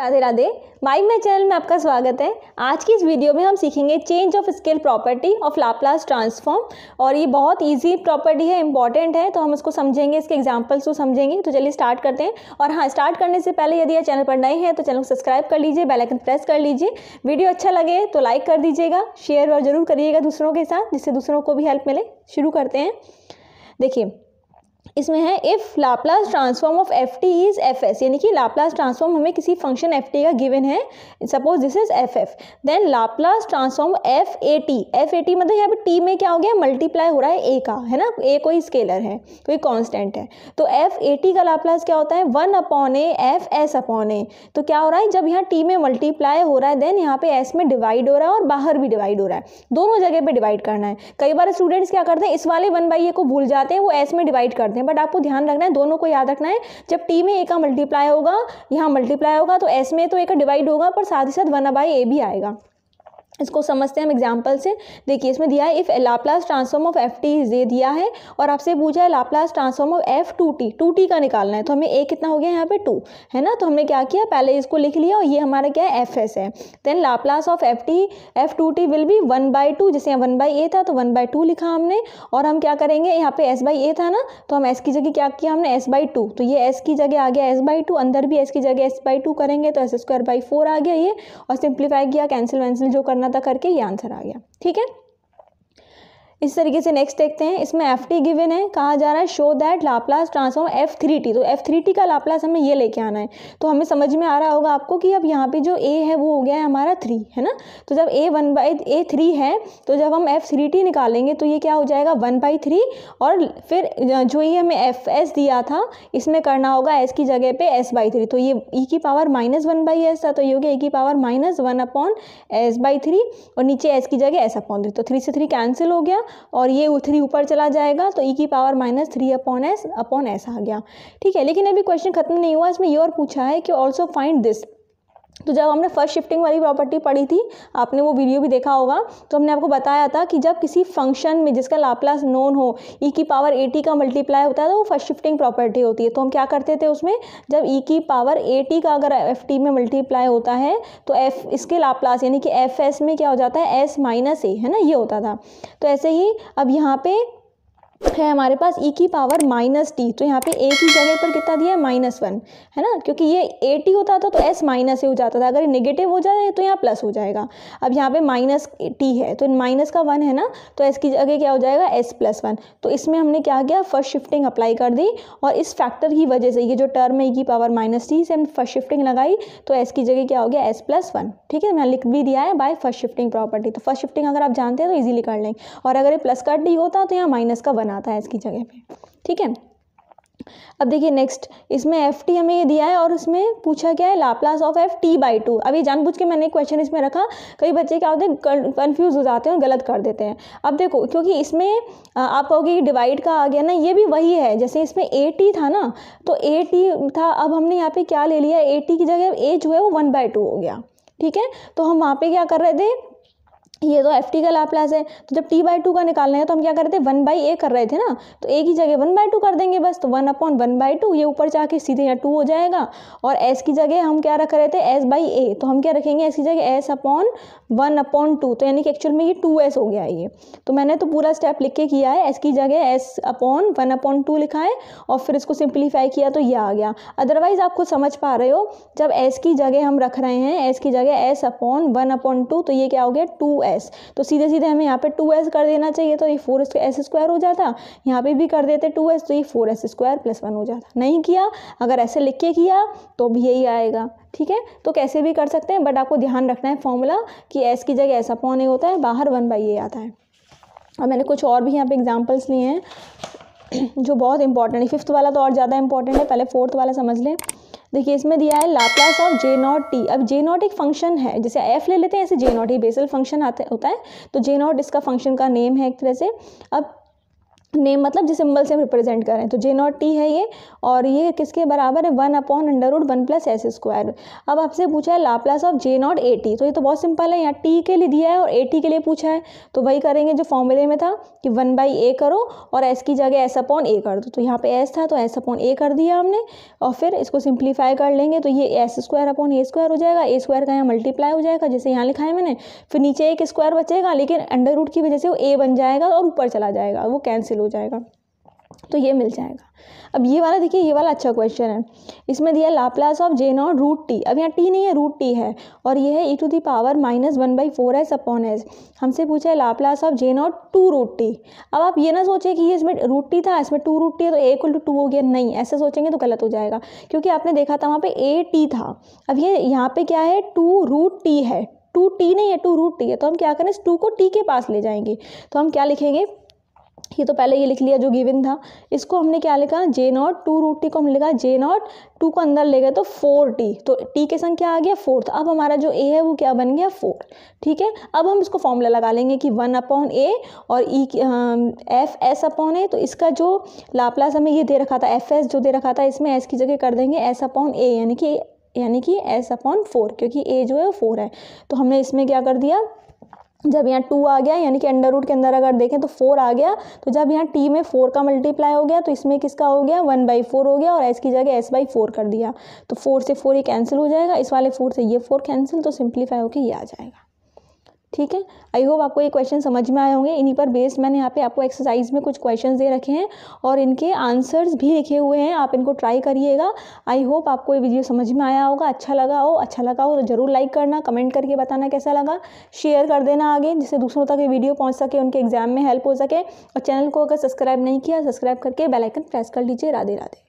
राधे राधे माई माई चैनल में आपका स्वागत है आज की इस वीडियो में हम सीखेंगे change of scale property of Laplace transform और ये बहुत इजी प्रॉपर्टी है इंपॉर्टेंट है तो हम उसको समझेंगे इसके एग्जांपल्स को समझेंगे तो चलिए स्टार्ट करते हैं और हाँ स्टार्ट करने से पहले यदि यह चैनल पर नए हैं तो चैनल को सब्सक्राइब कर लीजिए बेलाइकन प्रेस कर लीजिए वीडियो अच्छा लगे तो लाइक कर दीजिएगा शेयर और जरूर करिएगा दूसरों के साथ जिससे दूसरों को भी हेल्प मिले शुरू करते हैं देखिए इसमें है if Laplace transform of F T is F S यानी कि लाप्लास ट्रांसफॉर्म हमें किसी फंक्शन एफ टी का गिवन है suppose this is F F then Laplace transform F A T F A T मतलब यहाँ पर टी में क्या हो गया मल्टीप्लाई हो रहा है ए का है ना ए कोई स्केलर है कोई कॉन्स्टेंट है तो एफ ए टी का लाप्लास क्या होता है one upon A F S upon A तो क्या हो रहा है जब यहाँ टी में मल्टीप्लाई हो रहा है देन यहाँ पे एस में डिवाइड हो रहा है और बाहर भी डिवाइड हो रहा है दोनों जगह पर डिवाइड करना है कई बार स्टूडेंट्स क्या करते हैं इस वाले वन बाई ए को भूल जाते हैं वो एस में डिवाइड करते हैं बट आपको ध्यान रखना है दोनों को याद रखना है जब टी में ए का मल्टीप्लाई होगा यहाँ मल्टीप्लाई होगा तो एस में तो एक का डिवाइड होगा पर साथ ही साथ वन बाई ए भी आएगा इसको समझते हैं हम एग्जाम्पल से देखिए इसमें दिया है if Laplace transform of F T ये दिया है और आपसे पूछा है Laplace transform of F two T two T का निकालना है तो हमें ए कितना हो गया यहाँ पे टू है ना तो हमने क्या किया पहले इसको लिख लिया और ये हमारा क्या है एफ एस है then Laplace of F T F two T will be one by two जैसे यहाँ वन बाई ए था तो वन बाई टू लिखा हमने और हम क्या करेंगे यहाँ पे एस बाई ए था ना तो हम एस की जगह क्या किया हमने एस बाई टू तो ये एस की जगह आ गया एस बाई टू अंदर भी एस की जगह एस बाई टू करेंगे तो एस स्क्वायर बाई फोर आ गया ये और सिंप्लीफाई किया कैंसिल वैंसिल जो करना ज़्यादा करके ये आंसर आ गया ठीक है इस तरीके से नेक्स्ट देखते हैं इसमें एफ टी गिवेन है कहा जा रहा है show that Laplace transform F three T तो एफ थ्री टी का लाप्लास हमें ये लेके आना है तो हमें समझ में आ रहा होगा आपको कि अब यहाँ पे जो ए है वो हो गया है हमारा थ्री है ना तो जब A one by A three है तो जब हम एफ थ्री टी निकालेंगे तो ये क्या हो जाएगा वन बाई थ्री और फिर जो ये हमें एफ एस दिया था इसमें करना होगा एस की जगह पे एस बाई थ्री तो ये ई e की power minus one by S था तो ये हो गया ई e की power minus one upon S by three और नीचे एस की जगह एस अपॉन थ्री तो थ्री से थ्री कैंसिल हो गया और ये थ्री ऊपर चला जाएगा तो ई e की power minus three upon S upon S आ गया ठीक है लेकिन अभी क्वेश्चन खत्म नहीं हुआ इसमें ये और पूछा है कि ऑल्सो फाइंड दिस तो जब हमने फर्स्ट शिफ्टिंग वाली प्रॉपर्टी पढ़ी थी आपने वो वीडियो भी देखा होगा तो हमने आपको बताया था कि जब किसी फंक्शन में जिसका लाप्लास नोन हो ई e की पावर ए टी का मल्टीप्लाई होता है तो वो फर्स्ट शिफ्टिंग प्रॉपर्टी होती है तो हम क्या करते थे उसमें जब ई e की पावर ए टी का अगर एफ टी में मल्टीप्लाई होता है तो एफ इसके लाप्लास यानी कि एफ एस में क्या हो जाता है एस माइनस ए है ना ये होता था तो ऐसे ही अब यहाँ पर है हमारे पास ई e की पावर माइनस टी तो यहाँ पे a की जगह पर कितना दिया है माइनस वन है ना क्योंकि ये ए टी होता था तो एस माइनस ए हो जाता था अगर नेगेटिव हो जाए तो यहाँ प्लस हो जाएगा अब यहाँ पे माइनस टी है तो माइनस का वन है ना तो एस की जगह क्या हो जाएगा एस प्लस वन तो इसमें हमने क्या किया फर्स्ट शिफ्टिंग अप्लाई कर दी और इस फैक्टर की वजह से ये जो टर्म है ई e की पावर माइनस टी से हम फर्स्ट शिफ्टिंग लगाई तो एस की जगह क्या हो गया एस प्लस वन ठीक है मैंने लिख भी दिया है बाय फर्स्ट शिफ्टिंग प्रॉपर्टी तो फर्स्ट शिफ्टिंग अगर आप जानते हैं तो ईजिली कर लेंगे और अगर ये प्लस का टी होता तो यहाँ माइनस का वन बनाता है इसकी जगह पे ठीक है अब देखिए नेक्स्ट इसमें एफ टी हमें ये दिया है और उसमें पूछा गया है Laplace of F T by two अभी जानबूझ के मैंने क्वेश्चन इसमें रखा कई बच्चे क्या होते हैं कन्फ्यूज हो जाते हैं और गलत कर देते हैं अब देखो क्योंकि इसमें आप कहोगे डिवाइड का आ गया ना ये भी वही है जैसे इसमें ए टी था ना तो ए टी था अब हमने यहाँ पे क्या ले लिया ए टी की जगह ए जो है वो वन बाई टू हो गया ठीक है तो हम वहाँ पे क्या कर रहे थे ये तो एफ टी का लाप्लास है तो जब टी बाई टू का निकालना है तो हम क्या करते हैं वन बाई ए कर रहे थे ना तो ए की जगह वन बाई टू कर देंगे बस तो one upon one by two ये ऊपर जाके सीधे यहाँ टू हो जाएगा और एस की जगह हम क्या रख रहे थे एस बाई ए तो हम क्या रखेंगे एस की जगह S upon one upon two तो यानी कि एक्चुअल में ये टू एस हो गया ये तो मैंने तो पूरा स्टेप लिख के किया है एस की जगह S upon one upon two लिखा है और फिर इसको सिंप्लीफाई किया तो ये आ गया अदरवाइज़ आप खुद समझ पा रहे हो जब एस की जगह हम रख रहे हैं एस की जगह S upon one upon two तो ये क्या हो गया टू एस तो सीधे सीधे हमें यहाँ पे टू एस कर देना चाहिए तो ये फोर एस स्क्वायर हो जाता यहाँ पे भी कर देते टू एस तो ये four S square plus one हो जाता नहीं किया अगर ऐसे लिख के किया तो भी यही आएगा ठीक है तो कैसे भी कर सकते हैं बट आपको ध्यान रखना है फॉर्मूला कि एस की जगह ऐसा पौने होता है बाहर वन बाई ये आता है और मैंने कुछ और भी यहाँ पे एग्जाम्पल्स लिए हैं जो बहुत इंपॉर्टेंट है फिफ्थ वाला तो और ज़्यादा इंपॉर्टेंट है पहले फोर्थ वाला समझ लें देखिए इसमें दिया है Laplace of J naught T अब जे नॉट एक फंक्शन है जैसे एफ ले लेते हैं ऐसे जे नॉट ही बेसल फंक्शन आता होता है तो जे नॉट इसका फंक्शन का नेम है एक तरह से अब नेम मतलब जिस सिंबल से हम रिप्रेजेंट कर रहे हैं तो जे नॉट टी है ये और ये किसके बराबर है one upon under root one plus S square अब आपसे पूछा है Laplace of J naught A T तो ये तो बहुत सिंपल है यहाँ टी के लिए दिया है और ए टी के लिए पूछा है तो वही करेंगे जो फॉर्मूले में था कि वन बाई ए करो और एस की जगह एस अपॉन ए कर दो तो यहाँ पे एस था तो एस अपॉन ए कर दिया हमने और फिर इसको सिंप्लीफाई कर लेंगे तो ये S square upon A square हो जाएगा ए स्क्वायर का यहाँ मल्टीप्लाई हो जाएगा जैसे यहाँ लिखा है मैंने फिर नीचे एक स्क्वायर बचेगा लेकिन अंडर रूट की वजह से वो ए बन जाएगा और ऊपर चला जाएगा वो कैंसिल हो जाएगा तो ये मिल जाएगा अब ये वाला देखिए ये वाला अच्छा क्वेश्चन है इसमें दिया Laplace of J naught root T अब यहाँ टी नहीं है रूट टी है और ये है E to the power minus one by four S upon S हमसे पूछा है Laplace of J naught two root T अब आप ये ना सोचें कि ये इसमें रूट टी था इसमें टू रूट टी है तो ए इक्वल टू टू हो गया नहीं ऐसे सोचेंगे तो गलत हो जाएगा क्योंकि आपने देखा था वहाँ पर ए टी था अब ये यहाँ पर क्या है टू रूट टी है टू टी नहीं है टू रूट टी है तो हम क्या करें इस टू को टी के पास ले जाएंगे तो हम क्या लिखेंगे ये तो पहले ये लिख लिया जो गिवन था इसको हमने क्या लिखा J naught two root T को हमने लिखा जे नॉट टू को अंदर ले गए तो फोर टी तो टी के संग क्या आ गया फोर अब हमारा जो ए है वो क्या बन गया फोर ठीक है अब हम इसको फॉर्मूला लगा लेंगे कि वन अपॉन ए और E F S upon A तो इसका जो लाप्लास हमें ये दे रखा था एफ एस जो दे रखा था इसमें एस की जगह कर देंगे एस अपॉन ए यानी कि यानी कि एस अपॉन फोर क्योंकि ए जो है वो फोर है तो हमने इसमें क्या कर दिया जब यहाँ टू आ गया यानी कि अंडर रूट के अंदर अगर देखें तो फोर आ गया तो जब यहाँ टी में फोर का मल्टीप्लाई हो गया तो इसमें किसका हो गया वन बाई फोर हो गया और एस की जगह एस बाई फोर कर दिया तो फोर से फोर ये कैंसिल हो जाएगा इस वाले फोर से ये फोर कैंसिल तो सिंप्लीफाई होकर ये आ जाएगा ठीक है आई होप आपको ये क्वेश्चन समझ में आए होंगे इन्हीं पर बेस्ड मैंने यहाँ पे आपको एक्सरसाइज में कुछ क्वेश्चन दे रखे हैं और इनके आंसर्स भी लिखे हुए हैं आप इनको ट्राई करिएगा आई होप आपको ये वीडियो समझ में आया होगा अच्छा लगा हो अच्छा लगा हो तो ज़रूर लाइक करना कमेंट करके बताना कैसा लगा शेयर कर देना आगे जिससे दूसरों तक ये वीडियो पहुँच सके उनके एग्जाम में हेल्प हो सके और चैनल को अगर सब्सक्राइब नहीं किया सब्सक्राइब करके बेलाइकन प्रेस कर लीजिए राधे राधे